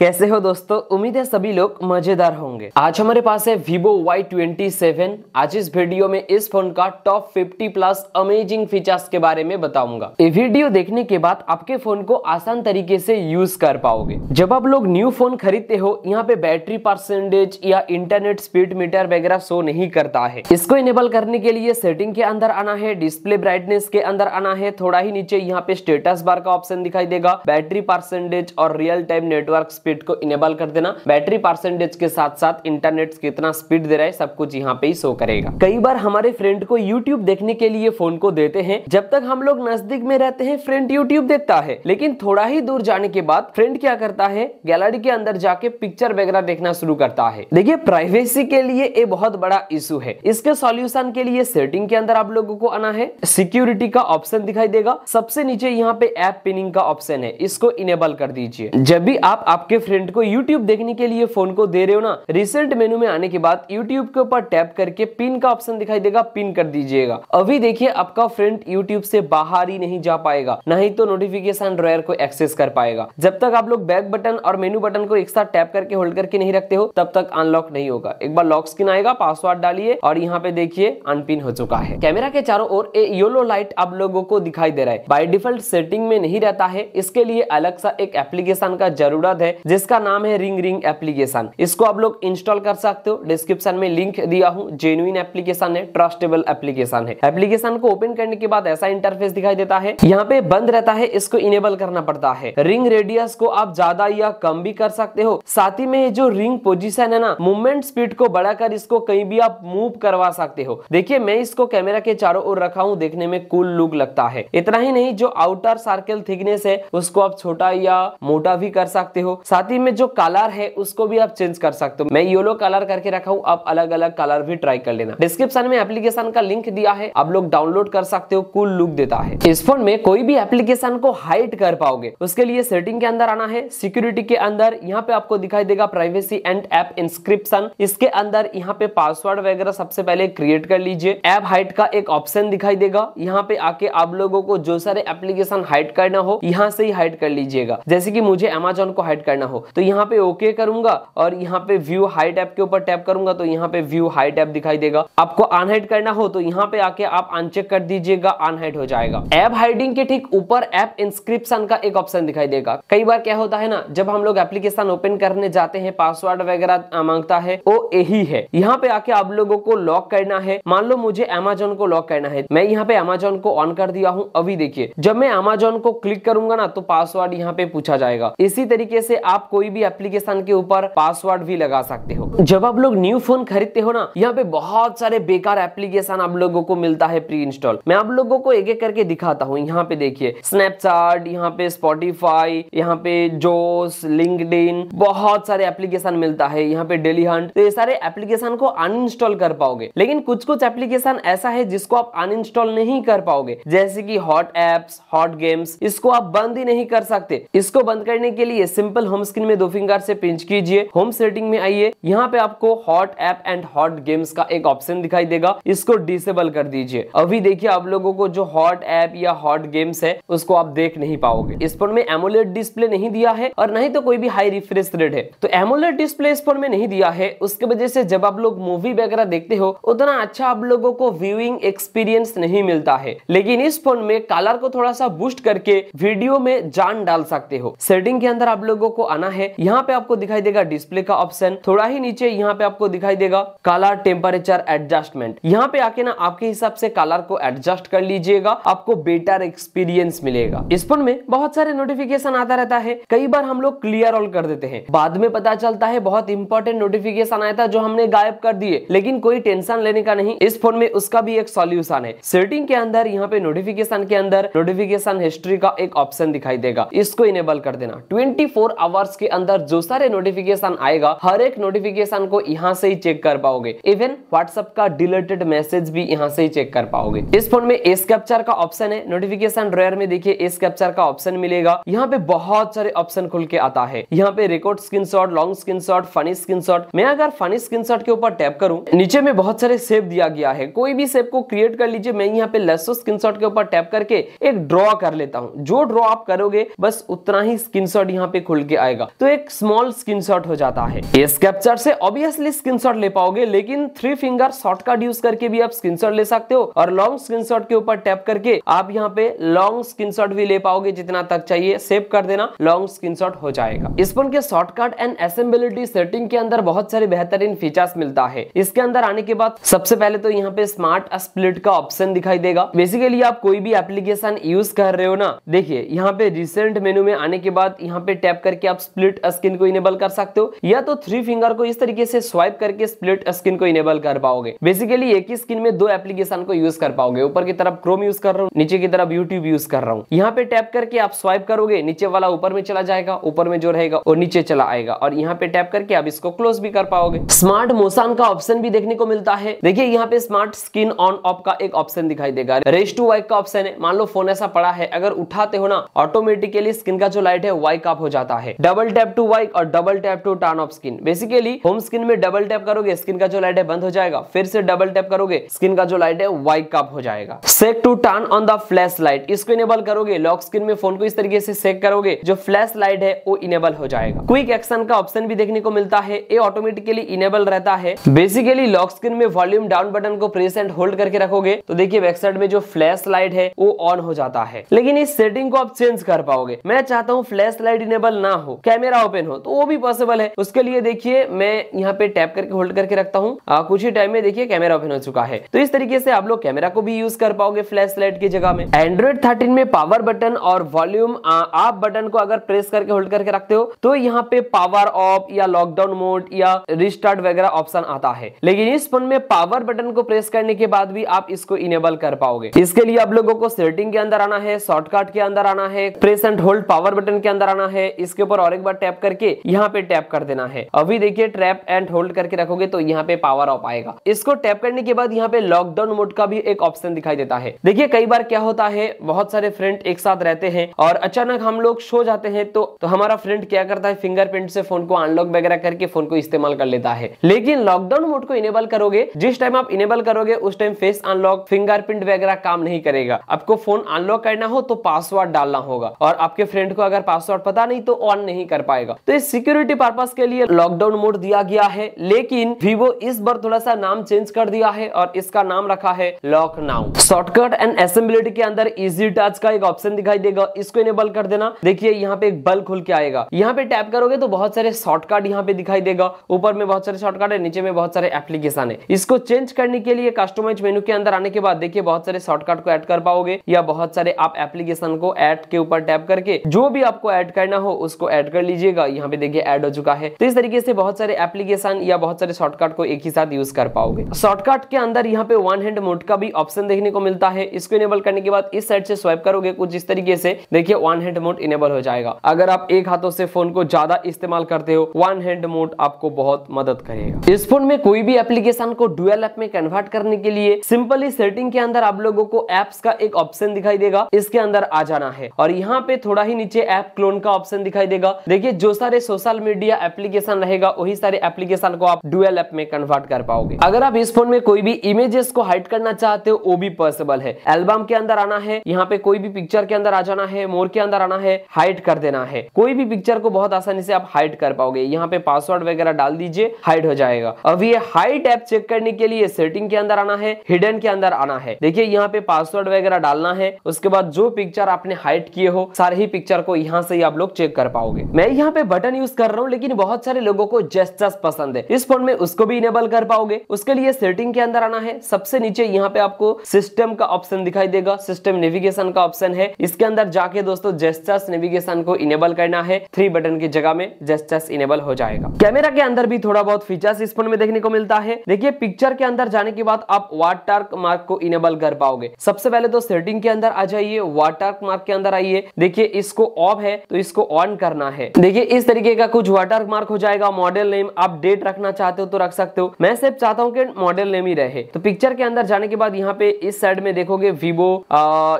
कैसे हो दोस्तों उम्मीद है सभी लोग मजेदार होंगे आज हमारे पास है Vivo Y27 आज इस वीडियो में इस फोन का टॉप 50 प्लस अमेजिंग फीचर्स के बारे में बताऊंगा ये वीडियो देखने के बाद आपके फोन को आसान तरीके से यूज कर पाओगे जब आप लोग न्यू फोन खरीदते हो यहाँ पे बैटरी परसेंटेज या इंटरनेट स्पीड मीटर वगैरह शो नहीं करता है इसको इनेबल करने के लिए सेटिंग के अंदर आना है डिस्प्ले ब्राइटनेस के अंदर आना है थोड़ा ही नीचे यहाँ पे स्टेटस बार का ऑप्शन दिखाई देगा बैटरी परसेंटेज और real time network speed speed को इनेबल कर देना बैटरी परसेंटेज के साथ साथ इंटरनेट कितना स्पीड दे रहा है सब कुछ यहाँ पे ही शो करेगा कई बार हमारे फ्रेंड को यूट्यूब देखने के लिए फोन को देते हैं जब तक हम लोग नजदीक में रहते हैं फ्रेंड यूट्यूब देखता है लेकिन थोड़ा ही दूर जाने के बाद फ्रेंड क्या करता है गैलरी के अंदर जाके पिक्चर वगैरह देखना शुरू करता है देखिए प्राइवेसी के लिए ये बहुत बड़ा इशू है इसके सॉल्यूशन के लिए सेटिंग के अंदर आप लोगों को आना है सिक्योरिटी का ऑप्शन दिखाई देगा सबसे नीचे यहाँ पे ऐप पिनिंग का ऑप्शन है इसको इनेबल कर दीजिए जब भी आप आपके फ्रेंड को यूट्यूब देखने के लिए फोन को दे रहे हो ना रिसेंट मेनू में आने के बाद यूट्यूब के ऊपर टैप करके पिन का ऑप्शन दिखाई देगा पिन कर दीजिएगा अभी देखिए आपका फ्रेंड यूट्यूब से बाहर ही नहीं जा पाएगा नहीं तो नोटिफिकेशन ड्रॉयर को एक्सेस कर पाएगा जब तक आप लोग बैक बटन और मेनू बटन को एक साथ टैप करके होल्ड करके नहीं रखते हो तब तक अनलॉक नहीं होगा एक बार लॉक स्क्रीन आएगा पासवर्ड डालिए और यहाँ पे देखिए अनपिन हो चुका है कैमरा के चारों ओर योलो लाइट आप लोगों को दिखाई दे रहा है बाय डिफॉल्ट सेटिंग में नहीं रहता है इसके लिए अलग सा एक एप्लीकेशन का जरूरत है जिसका नाम है रिंग रिंग एप्लीकेशन इसको आप लोग इंस्टॉल कर सकते हो डिस्क्रिप्शन में लिंक दिया हूँ जेन्युन एप्लीकेशन है ट्रस्टेबल एप्लीकेशन है एप्लीकेशन को ओपन करने के बाद ऐसा इंटरफेस दिखाई देता है यहाँ पे बंद रहता है इसको इनेबल करना पड़ता है रिंग रेडियस को आप ज्यादा या कम भी कर सकते हो साथ ही में जो रिंग पोजिशन है ना मूवमेंट स्पीड को बढ़ाकर इसको कहीं भी आप मूव करवा सकते हो देखिए मैं इसको कैमरा के चारों ओर रखा हूँ देखने में कूल लुक लगता है इतना ही नहीं जो आउटर सर्किल थिकनेस है उसको आप छोटा या मोटा भी कर सकते हो साथ ही में जो कलर है उसको भी आप चेंज कर सकते हो मैं येलो कलर करके रखा हूँ आप अलग अलग कलर भी ट्राई कर लेना डिस्क्रिप्शन में एप्लीकेशन का लिंक दिया है आप लोग डाउनलोड कर सकते हो कुल लुक देता है इस फोन में कोई भी एप्लीकेशन को हाइड कर पाओगे उसके लिए सेटिंग के अंदर आना है सिक्योरिटी के अंदर यहाँ पे आपको दिखाई देगा प्राइवेसी एंड ऐप इंस्क्रिप्शन इसके अंदर यहाँ पे पासवर्ड वगैरह सबसे पहले क्रिएट कर लीजिए ऐप हाइट का एक ऑप्शन दिखाई देगा यहाँ पे आके आप लोगों को जो सारे एप्लीकेशन हाइड करना हो यहाँ से ही हाइड कर लीजिएगा जैसे की मुझे अमेजोन को हाइड करना ना हो तो यहाँ पे ओके करूंगा और यहाँ पे व्यू हाई टैप के ऊपर टैप करूंगा तो यहाँ पे व्यू हाई टैप दिखाई देगा आपको अनहाइड करना हो तो यहाँ पे आके आप अनचेक कर दीजिएगा अनहाइड हो जाएगा ऐप हाइडिंग के ठीक ऊपर ऐप इंस्क्रिप्शन का एक ऑप्शन दिखाई देगा कई बार क्या होता है ना जब हम लोग एप्लीकेशन ओपन करने जाते हैं पासवर्ड वगैरह मांगता है वो यही है यहाँ पे आके आप लोगों को लॉक करना है मान लो मुझे अमेजोन को लॉक करना है मैं यहाँ पे अमेजोन को ऑन कर दिया हूँ अभी देखिए जब मैं अमेजोन को क्लिक करूंगा ना तो पासवर्ड यहाँ पे पूछा जाएगा इसी तरीके से आप कोई भी एप्लीकेशन के ऊपर पासवर्ड भी लगा सकते हो जब आप लोग न्यू फोन खरीदते हो ना यहाँ पे बहुत सारे बेकार एप्लीकेशन आप लोगों को मिलता है प्री इंस्टॉल मैं आप लोगों को एक एक करके दिखाता हूँ यहाँ पे देखिए स्नैपचैट यहाँ पे स्पॉटिफाई यहाँ पे जोस लिंक बहुत सारे एप्लीकेशन मिलता है यहाँ पे डेली हंट तो ये सारे एप्लीकेशन को अनइंस्टॉल कर पाओगे लेकिन कुछ कुछ एप्लीकेशन ऐसा है जिसको आप अनइंस्टॉल नहीं कर पाओगे जैसे कि हॉट एप्स हॉट गेम्स इसको आप बंद ही नहीं कर सकते इसको बंद करने के लिए सिंपल हम होम स्क्रीन में दो फिंगर से पिंच कीजिए होम सेटिंग में आइए यहाँ पे आपको hot app and hot games का एक ऑप्शन दिखाई देगा इसको डिसेबल कर दीजिए अभी देखिए आप लोगों को जो हॉट ऐप या हॉट गेम्स है उसको आप देख नहीं पाओगे इस फोन में एमोलेट डिस्प्ले नहीं दिया है और नहीं तो कोई भी हाई रिफ्रेश रेट है तो एमोलेट डिस्प्ले इस फोन में नहीं दिया है उसके वजह से जब आप लोग मूवी वगैरह देखते हो उतना अच्छा आप लोगों को व्यूइंग एक्सपीरियंस नहीं मिलता है लेकिन इस फोन में कलर को थोड़ा सा बूस्ट करके वीडियो में जान डाल सकते हो सेटिंग के अंदर आप लोगों को आना है यहाँ पे आपको दिखाई देगा डिस्प्ले का ऑप्शन थोड़ा ही नीचे यहाँ पे आपको दिखाई देगा कलर टेम्परेचर एडजस्टमेंट यहाँ पे आके ना आपके हिसाब से कलर को एडजस्ट कर लीजिएगा आपको बेटर एक्सपीरियंस मिलेगा इस फोन में बहुत सारे नोटिफिकेशन आता रहता है कई बार हम लोग क्लियर ऑल कर देते हैं बाद में पता चलता है बहुत इंपॉर्टेंट नोटिफिकेशन आया था जो हमने गायब कर दिए लेकिन कोई टेंशन लेने का नहीं इस फोन में उसका भी एक सोल्यूशन है सेटिंग के अंदर यहाँ पे नोटिफिकेशन के अंदर नोटिफिकेशन हिस्ट्री का एक ऑप्शन दिखाई देगा इसको इनेबल कर देना ट्वेंटी फोर आवर आवर्स के अंदर जो सारे नोटिफिकेशन आएगा हर एक नोटिफिकेशन को यहाँ से ही चेक कर पाओगे इवन व्हाट्सएप का डिलेटेड मैसेज भी यहाँ से ही चेक कर पाओगे इस फोन में एस कैप्चर का ऑप्शन है नोटिफिकेशन ड्रेयर में देखिए एस कैप्चर का ऑप्शन मिलेगा यहाँ पे बहुत सारे ऑप्शन खुल के आता है यहाँ पे record screenshot long screenshot funny screenshot मैं अगर फनी स्क्रीन शॉट के ऊपर टैप करूँ नीचे में बहुत सारे सेप दिया गया है कोई भी सेप को क्रिएट कर लीजिए मैं यहाँ पे लसो स्क्रीन के ऊपर टैप करके एक ड्रॉ कर लेता हूँ जो ड्रॉ आप करोगे बस उतना ही स्क्रीन शॉट यहाँ पे खुल के आए जाएगा तो एक स्मॉल स्क्रीन हो जाता है इस कैप्चर से ऑब्वियसली स्क्रीन ले पाओगे लेकिन थ्री फिंगर शॉर्टकट यूज करके भी आप स्क्रीन ले सकते हो और लॉन्ग स्क्रीन के ऊपर टैप करके आप यहाँ पे लॉन्ग स्क्रीन भी ले पाओगे जितना तक चाहिए सेव कर देना लॉन्ग स्क्रीन हो जाएगा इस फोन के शॉर्टकट एंड असेंबिलिटी सेटिंग के अंदर बहुत सारे बेहतरीन फीचर्स मिलता है इसके अंदर आने के बाद सबसे पहले तो यहाँ पे स्मार्ट स्प्लिट का ऑप्शन दिखाई देगा बेसिकली आप कोई भी एप्लीकेशन यूज कर रहे हो ना देखिए यहाँ पे रिसेंट मेनू में आने के बाद यहाँ पे टैप करके आप स्प्लिट स्क्रीन को इनेबल कर सकते हो या तो थ्री फिंगर को इस तरीके से स्वाइप करके स्प्लिट स्क्रीन को इनेबल कर पाओगे बेसिकली एक ही स्क्रीन में दो एप्लीकेशन को यूज कर पाओगे ऊपर की तरफ क्रोम यूज कर रहा हूँ नीचे की तरफ यूट्यूब यूज कर रहा हूँ यहाँ पे टैप करके आप स्वाइप करोगे नीचे वाला ऊपर में चला जाएगा ऊपर में जो रहेगा और नीचे चला आएगा और यहाँ पे टैप करके आप इसको क्लोज भी कर पाओगे स्मार्ट मोशन का ऑप्शन भी देखने को मिलता है देखिए यहाँ पे स्मार्ट स्क्रीन ऑन ऑफ का एक ऑप्शन दिखाई देगा रेस टू वाइक का ऑप्शन है मान लो फोन ऐसा पड़ा है अगर उठाते हो ना ऑटोमेटिकली स्क्रीन का जो लाइट है वाइक ऑफ हो जाता है डबल टैप टू वाइक और double tap to turn off screen basically home screen में डबल टैप करोगे स्किन का जो लाइट है बंद हो जाएगा फिर से डबल टैप करोगे स्किन का जो लाइट है वाइक कप हो जाएगा shake to turn on the flashlight इसको इनेबल करोगे लॉक स्क्रीन में फोन को इस तरीके से सेक करोगे जो फ्लैश लाइट है वो इनेबल हो जाएगा क्विक एक्शन का ऑप्शन भी देखने को मिलता है ये ऑटोमेटिकली इनेबल रहता है बेसिकली लॉक स्क्रीन में वॉल्यूम डाउन बटन को प्रेस एंड होल्ड करके रखोगे तो देखिए बैक साइड में जो फ्लैश लाइट है वो ऑन हो जाता है लेकिन इस सेटिंग को आप चेंज कर पाओगे मैं चाहता हूँ फ्लैश लाइट इनेबल ना हो हो कैमरा ओपन हो तो वो भी पॉसिबल है उसके लिए देखिए मैं यहाँ पे टैप करके होल्ड करके रखता हूँ कुछ ही टाइम में देखिए कैमरा ओपन हो चुका है तो इस तरीके से आप लोग कैमरा को भी यूज कर पाओगे फ्लैश लाइट की जगह में एंड्रॉइड थर्टीन में पावर बटन और वॉल्यूम आप बटन को अगर प्रेस करके होल्ड करके रखते हो तो यहाँ पे पावर ऑफ या लॉकडाउन मोड या रिस्टार्ट वगैरह ऑप्शन आता है लेकिन इस फोन में पावर बटन को प्रेस करने के बाद भी आप इसको इनेबल कर पाओगे इसके लिए आप लोगों को सेटिंग के अंदर आना है शॉर्टकट के अंदर आना है press and hold power button के अंदर आना है इसके ऊपर पर और एक बार टैप करके यहाँ पे टैप कर देना है अभी देखिए ट्रैप एंड होल्ड करके रखोगे तो यहाँ पे पावर ऑफ आएगा इसको टैप करने के बाद यहाँ पे लॉकडाउन मोड का भी एक ऑप्शन दिखाई देता है देखिए कई बार क्या होता है बहुत सारे फ्रेंड एक साथ रहते हैं और अचानक हम लोग सो जाते हैं तो तो हमारा फ्रेंड क्या करता है फिंगरप्रिंट से फोन को अनलॉक वगैरह करके फोन को इस्तेमाल कर लेता है लेकिन लॉकडाउन मोड को इनेबल करोगे जिस टाइम आप इनेबल करोगे उस टाइम फेस अनलॉक फिंगरप्रिंट वगैरह काम नहीं करेगा आपको फोन अनलॉक करना हो तो पासवर्ड डालना होगा और आपके फ्रेंड को अगर पासवर्ड पता नहीं तो ऑन नहीं कर पाएगा तो इस सिक्योरिटी पर्पज के लिए लॉकडाउन मोड दिया गया है लेकिन वीवो इस बार थोड़ा सा नाम चेंज कर दिया है और इसका नाम रखा है lock now shortcut and accessibility के अंदर इजी टच का एक ऑप्शन दिखाई देगा इसको इनेबल कर देना देखिए यहाँ पे एक बल खुल के आएगा यहाँ पे टैप करोगे तो बहुत सारे शॉर्टकट यहाँ पे दिखाई देगा ऊपर में बहुत सारे शॉर्टकट है नीचे में बहुत सारे एप्लीकेशन है इसको चेंज करने के लिए कस्टमाइज मेनू के अंदर आने के बाद देखिए बहुत सारे शॉर्टकट को एड कर पाओगे या बहुत सारे आप एप्लीकेशन को एड के ऊपर टैप करके जो भी आपको एड करना हो उसको ऐड ऐड कर लीजिएगा यहाँ पे देखिए ऐड हो चुका है तो इस तरीके से बहुत सारे एप्लीकेशन या बहुत सारे शॉर्टकट को एक ही साथ यूज कर पाओगे शॉर्टकट के अंदर यहाँ पे वन हैंड मोड का भी ऑप्शन देखने को मिलता है इसको इनेबल करने के बाद इस साइड से स्वाइप करोगे कुछ इस तरीके से देखिए वन हैंड मोड इनेबल हो जाएगा अगर आप एक हाथों से फोन को ज्यादा इस्तेमाल करते हो वन हैंड मोड आपको बहुत मदद करेगा इस फोन में कोई भी एप्लीकेशन को डुअल ऐप में कन्वर्ट करने के लिए सिंपली सेटिंग के अंदर आप लोगों को एप्स का एक ऑप्शन दिखाई देगा इसके अंदर आ जाना है और यहाँ पे थोड़ा ही नीचे एप क्लोन का ऑप्शन दिखाई देगा रहेगा देखिए जो सारे सोशल मीडिया एप्लीकेशन रहेगा वही सारे एप्लीकेशन को आप डुअल ऐप में कन्वर्ट कर पाओगे अगर आप इस फोन में कोई भी इमेजेस को हाइड करना चाहते हो वो भी पॉसिबल है एल्बम के अंदर आना है यहाँ पे कोई भी पिक्चर के अंदर आ जाना है मोर के अंदर आना है हाइड कर देना है कोई भी पिक्चर को बहुत आसानी से आप हाइड कर पाओगे यहाँ पे पासवर्ड वगैरह डाल दीजिए हाइड हो जाएगा अब ये हाइट ऐप चेक करने के लिए सेटिंग के अंदर आना है हिडन के अंदर आना है देखिए यहाँ पे पासवर्ड वगैरह डालना है उसके बाद जो पिक्चर आपने हाइड किए हो सारे ही पिक्चर को यहाँ से ही आप लोग चेक कर पाओगे होंगे मैं यहाँ पे बटन यूज कर रहा हूँ लेकिन बहुत सारे लोगों को जेस्टर्स पसंद है इस फोन में उसको भी इनेबल कर पाओगे उसके लिए सेटिंग के अंदर आना है सबसे नीचे यहाँ पे आपको सिस्टम का ऑप्शन दिखाई देगा सिस्टम नेविगेशन का ऑप्शन है इसके अंदर जाके दोस्तों जेस्टर्स नेविगेशन को इनेबल करना है थ्री बटन की जगह में जेस्टर्स इनेबल हो जाएगा कैमरा के अंदर भी थोड़ा बहुत फीचर्स इस फोन में देखने को मिलता है देखिए पिक्चर के अंदर जाने के बाद आप वाटर मार्क को इनेबल कर पाओगे सबसे पहले तो सेटिंग के अंदर आ जाइए वाटर मार्क के अंदर आइए देखिए इसको ऑफ है तो इसको ऑन करना करना है देखिए इस तरीके का कुछ वाटर मार्क हो जाएगा मॉडल नेम आप डेट रखना चाहते हो तो रख सकते हो मैं सिर्फ चाहता हूँ कि मॉडल नेम ही रहे तो पिक्चर के अंदर जाने के बाद यहाँ पे इस साइड में देखोगे विवो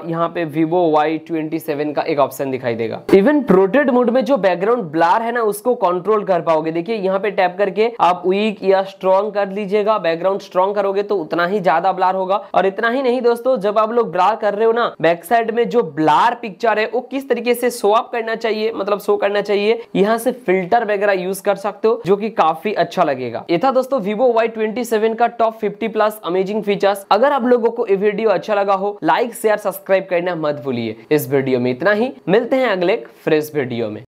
यहाँ पे विवो वाई का एक ऑप्शन दिखाई देगा इवन प्रोटेड मोड में जो बैकग्राउंड ब्लार है ना उसको कंट्रोल कर पाओगे देखिए यहाँ पे टैप करके आप वीक या स्ट्रॉन्ग कर लीजिएगा बैकग्राउंड स्ट्रॉन्ग करोगे तो उतना ही ज्यादा ब्लार होगा और इतना ही नहीं दोस्तों जब आप लोग ब्लार कर रहे हो ना बैक साइड में जो ब्लार पिक्चर है वो किस तरीके से शो अप करना चाहिए मतलब शो कर करना चाहिए यहाँ से फिल्टर वगैरह यूज कर सकते हो जो की काफी अच्छा लगेगा ये था दोस्तों विवो वाई का top fifty plus amazing features अगर आप लोगों को ये वीडियो अच्छा लगा हो लाइक शेयर सब्सक्राइब करना मत भूलिए इस वीडियो में इतना ही मिलते हैं अगले फ्रेश वीडियो में